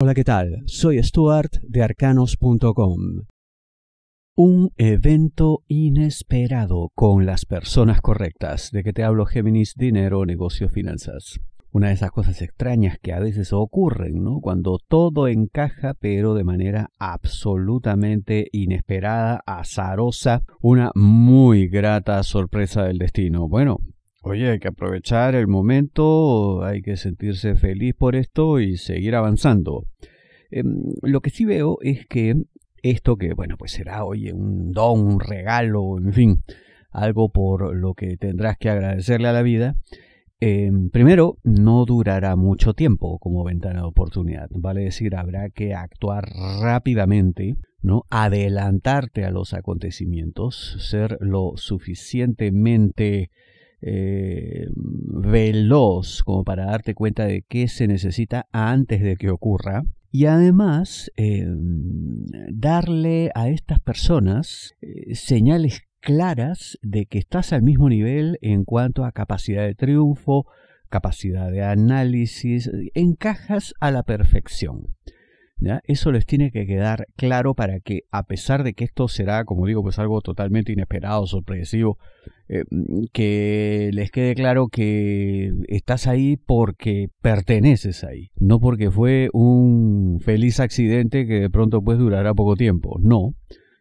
Hola, ¿qué tal? Soy Stuart de arcanos.com. Un evento inesperado con las personas correctas. ¿De que te hablo, Géminis? Dinero, negocio, finanzas. Una de esas cosas extrañas que a veces ocurren, ¿no? Cuando todo encaja, pero de manera absolutamente inesperada, azarosa, una muy grata sorpresa del destino. Bueno, Oye, hay que aprovechar el momento, hay que sentirse feliz por esto y seguir avanzando. Em, lo que sí veo es que esto que, bueno, pues será, oye, un don, un regalo, en fin, algo por lo que tendrás que agradecerle a la vida, em, primero, no durará mucho tiempo como ventana de oportunidad, vale decir, habrá que actuar rápidamente, ¿no? Adelantarte a los acontecimientos, ser lo suficientemente eh, veloz como para darte cuenta de qué se necesita antes de que ocurra. Y además, em, darle a estas personas eh, señales claras de que estás al mismo nivel en cuanto a capacidad de triunfo, capacidad de análisis, encajas a la perfección. Eso les tiene que quedar claro para que, a pesar de que esto será, como digo, pues algo totalmente inesperado, sorpresivo, eh, que les quede claro que estás ahí porque perteneces ahí, no porque fue un feliz accidente que de pronto pues durará poco tiempo, no,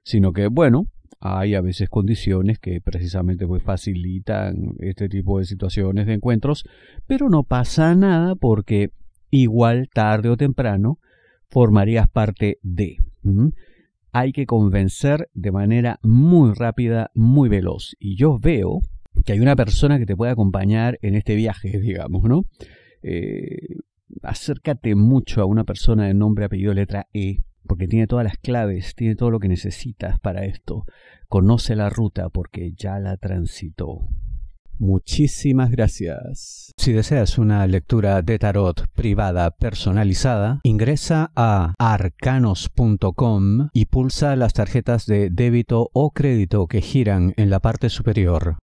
sino que bueno, hay a veces condiciones que precisamente pues facilitan este tipo de situaciones de encuentros, pero no pasa nada porque igual tarde o temprano formarías parte de hay que convencer de manera muy rápida, muy veloz. Y yo veo que hay una persona que te puede acompañar en este viaje, digamos, ¿no? Eh, acércate mucho a una persona de nombre, apellido, letra E, porque tiene todas las claves, tiene todo lo que necesitas para esto. Conoce la ruta porque ya la transitó. Muchísimas gracias. Si deseas una lectura de tarot privada personalizada, ingresa a arcanos.com y pulsa las tarjetas de débito o crédito que giran en la parte superior.